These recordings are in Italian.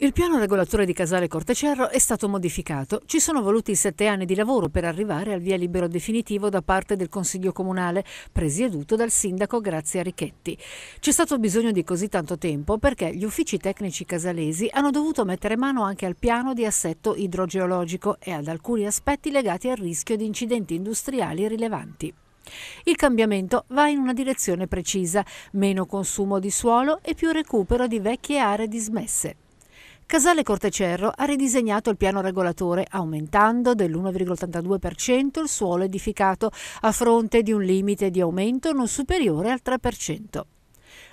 Il piano regolatore di Casale Cortecerro è stato modificato. Ci sono voluti sette anni di lavoro per arrivare al via libero definitivo da parte del Consiglio Comunale, presieduto dal sindaco Grazia Richetti. C'è stato bisogno di così tanto tempo perché gli uffici tecnici casalesi hanno dovuto mettere mano anche al piano di assetto idrogeologico e ad alcuni aspetti legati al rischio di incidenti industriali rilevanti. Il cambiamento va in una direzione precisa, meno consumo di suolo e più recupero di vecchie aree dismesse. Casale Cortecerro ha ridisegnato il piano regolatore aumentando dell'1,82% il suolo edificato a fronte di un limite di aumento non superiore al 3%.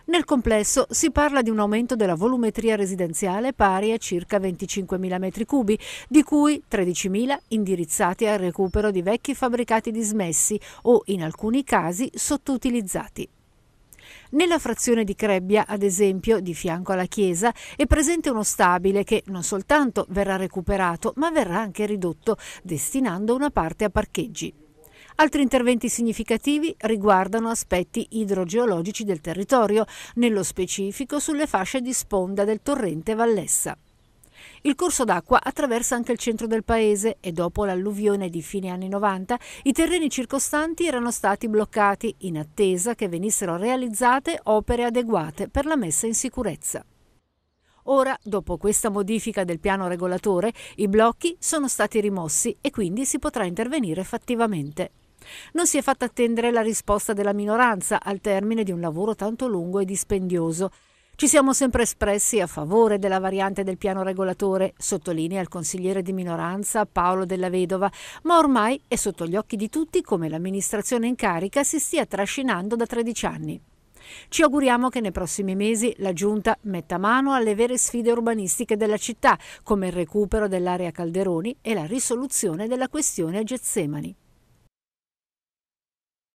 Nel complesso si parla di un aumento della volumetria residenziale pari a circa 25.000 m3, di cui 13.000 indirizzati al recupero di vecchi fabbricati dismessi o in alcuni casi sottoutilizzati. Nella frazione di Crebbia, ad esempio, di fianco alla chiesa, è presente uno stabile che non soltanto verrà recuperato, ma verrà anche ridotto, destinando una parte a parcheggi. Altri interventi significativi riguardano aspetti idrogeologici del territorio, nello specifico sulle fasce di sponda del torrente Vallessa. Il corso d'acqua attraversa anche il centro del paese e dopo l'alluvione di fine anni 90 i terreni circostanti erano stati bloccati in attesa che venissero realizzate opere adeguate per la messa in sicurezza. Ora, dopo questa modifica del piano regolatore, i blocchi sono stati rimossi e quindi si potrà intervenire effettivamente. Non si è fatta attendere la risposta della minoranza al termine di un lavoro tanto lungo e dispendioso. Ci siamo sempre espressi a favore della variante del piano regolatore, sottolinea il consigliere di minoranza Paolo della Vedova, ma ormai è sotto gli occhi di tutti come l'amministrazione in carica si stia trascinando da 13 anni. Ci auguriamo che nei prossimi mesi la Giunta metta mano alle vere sfide urbanistiche della città, come il recupero dell'area Calderoni e la risoluzione della questione a Getsemani.